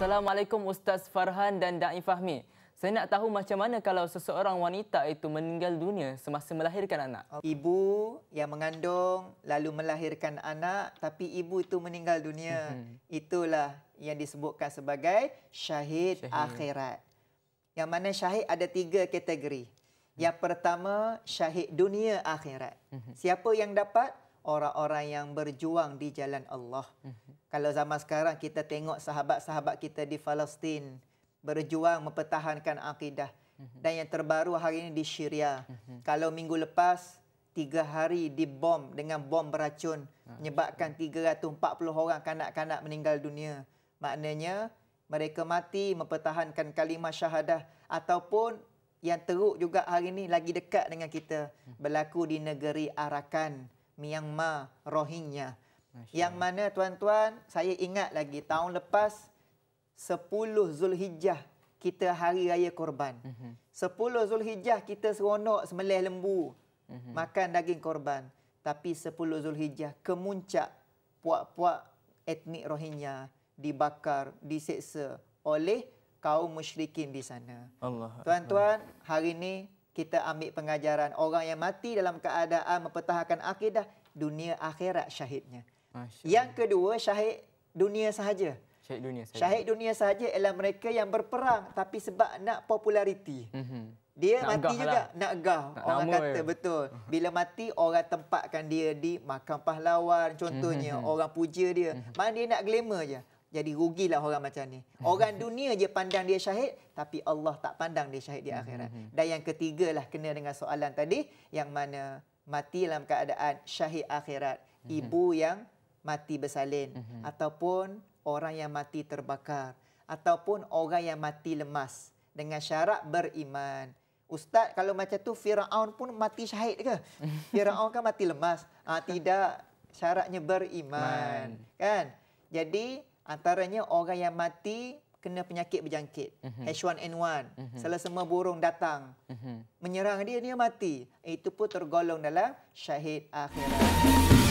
Assalamualaikum Ustaz Farhan dan Da'i Fahmi. Saya nak tahu macam mana kalau seseorang wanita itu meninggal dunia semasa melahirkan anak. Ibu yang mengandung lalu melahirkan anak tapi ibu itu meninggal dunia. Mhm. Itulah yang disebutkan sebagai syahid, syahid akhirat. Yang mana syahid ada tiga kategori. Yang pertama syahid dunia akhirat. Mhm. Siapa yang dapat? Orang-orang yang berjuang di jalan Allah. Mhm. Kalau zaman sekarang kita tengok sahabat-sahabat kita di Palestin berjuang mempertahankan akidah. Mhm. Dan yang terbaru hari ini di Syria. Mhm. Kalau minggu lepas, tiga hari dibom dengan bom beracun. Ah, Menyebabkan 340 orang kanak-kanak meninggal dunia. Maknanya mereka mati mempertahankan kalimah syahadah. Ataupun yang teruk juga hari ini lagi dekat dengan kita. Hmm. Berlaku di negeri Arakan, Myanmar, Rohingya. Masya. Yang mana tuan-tuan, saya ingat lagi tahun lepas 10 Zulhijjah kita hari raya korban. Mm-hmm. 10 Zulhijjah kita seronok semelih lembu mm-hmm. makan daging korban. Tapi 10 Zulhijjah kemuncak puak-puak etnik Rohingya dibakar, diseksa oleh kaum musyrikin di sana. Tuan-tuan, hari ini kita ambil pengajaran orang yang mati dalam keadaan mempertahankan akidah dunia akhirat syahidnya. Masya yang kedua syahid dunia sahaja. Syahid dunia sahaja. Syahid dunia sahaja ialah mereka yang berperang tapi sebab nak populariti. Mm-hmm. Dia nak mati juga lah. nak gah. Orang kata dia. betul. Mhm. Bila mati orang tempatkan dia di makam pahlawan contohnya mm-hmm. orang puja dia. Mm-hmm. Mana dia nak glamour je. Jadi rugilah orang macam ni. Mhm. Orang dunia je pandang dia syahid tapi Allah tak pandang dia syahid di akhirat. Dan yang ketiga lah kena dengan soalan tadi yang mana mati dalam keadaan syahid akhirat. Ibu yang mati bersalin mm-hmm. ataupun orang yang mati terbakar ataupun orang yang mati lemas dengan syarat beriman. Ustaz kalau macam tu Firaun pun mati syahid ke? Firaun kan mati lemas. Ha, tidak syaratnya beriman, Man. kan? Jadi antaranya orang yang mati kena penyakit berjangkit mm-hmm. H1N1. Mm-hmm. Selesema semua burung datang mm-hmm. menyerang dia dia mati. Itu pun tergolong dalam syahid akhirat.